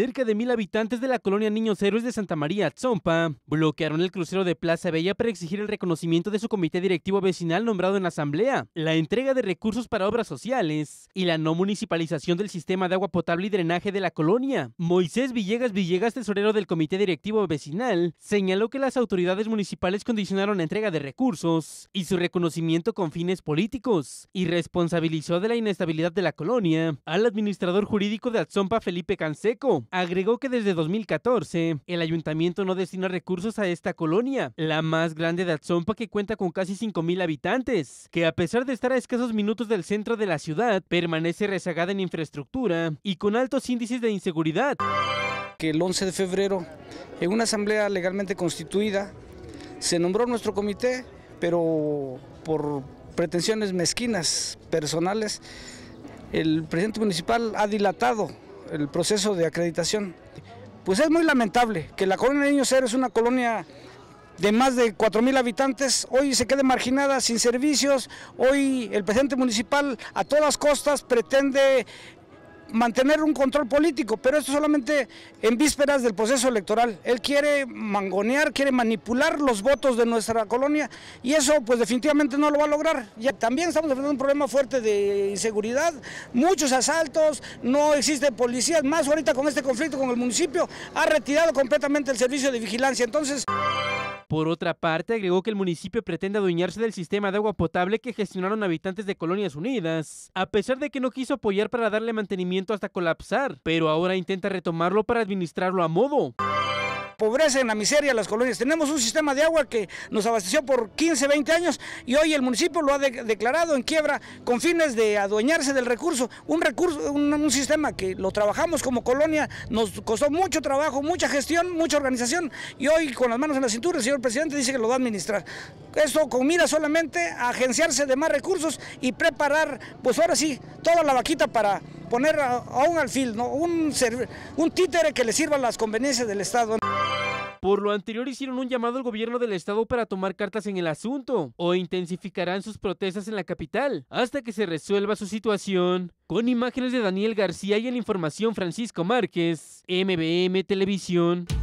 Cerca de mil habitantes de la colonia Niños Héroes de Santa María, Zompa, bloquearon el crucero de Plaza Bella para exigir el reconocimiento de su comité directivo vecinal nombrado en asamblea, la entrega de recursos para obras sociales y la no municipalización del sistema de agua potable y drenaje de la colonia. Moisés Villegas Villegas, tesorero del comité directivo vecinal, señaló que las autoridades municipales condicionaron la entrega de recursos y su reconocimiento con fines políticos y responsabilizó de la inestabilidad de la colonia al administrador jurídico de Atzompa, Felipe Canseco, Agregó que desde 2014 el ayuntamiento no destina recursos a esta colonia, la más grande de Atzompa que cuenta con casi 5.000 habitantes, que a pesar de estar a escasos minutos del centro de la ciudad, permanece rezagada en infraestructura y con altos índices de inseguridad. Que el 11 de febrero, en una asamblea legalmente constituida, se nombró nuestro comité, pero por pretensiones mezquinas, personales, el presidente municipal ha dilatado el proceso de acreditación. Pues es muy lamentable que la colonia de Niños Ceres una colonia de más de 4.000 habitantes, hoy se quede marginada, sin servicios, hoy el presidente municipal a todas costas pretende mantener un control político, pero esto solamente en vísperas del proceso electoral. Él quiere mangonear, quiere manipular los votos de nuestra colonia y eso pues definitivamente no lo va a lograr. también estamos enfrentando un problema fuerte de inseguridad, muchos asaltos, no existe policía, más ahorita con este conflicto con el municipio, ha retirado completamente el servicio de vigilancia. Entonces... Por otra parte, agregó que el municipio pretende adueñarse del sistema de agua potable que gestionaron habitantes de Colonias Unidas, a pesar de que no quiso apoyar para darle mantenimiento hasta colapsar, pero ahora intenta retomarlo para administrarlo a modo pobreza, en la miseria las colonias. Tenemos un sistema de agua que nos abasteció por 15, 20 años y hoy el municipio lo ha declarado en quiebra con fines de adueñarse del recurso. Un recurso, un, sistema que lo trabajamos como colonia, nos costó mucho trabajo, mucha gestión, mucha organización y hoy con las manos en la cintura el señor presidente dice que lo va a administrar. Esto con mira solamente a agenciarse de más recursos y preparar, pues ahora sí, toda la vaquita para poner a, un alfil, ¿no? un, un títere que le sirva a las conveniencias del Estado. Por lo anterior hicieron un llamado al gobierno del estado para tomar cartas en el asunto o intensificarán sus protestas en la capital hasta que se resuelva su situación. Con imágenes de Daniel García y en la información Francisco Márquez, MBM Televisión.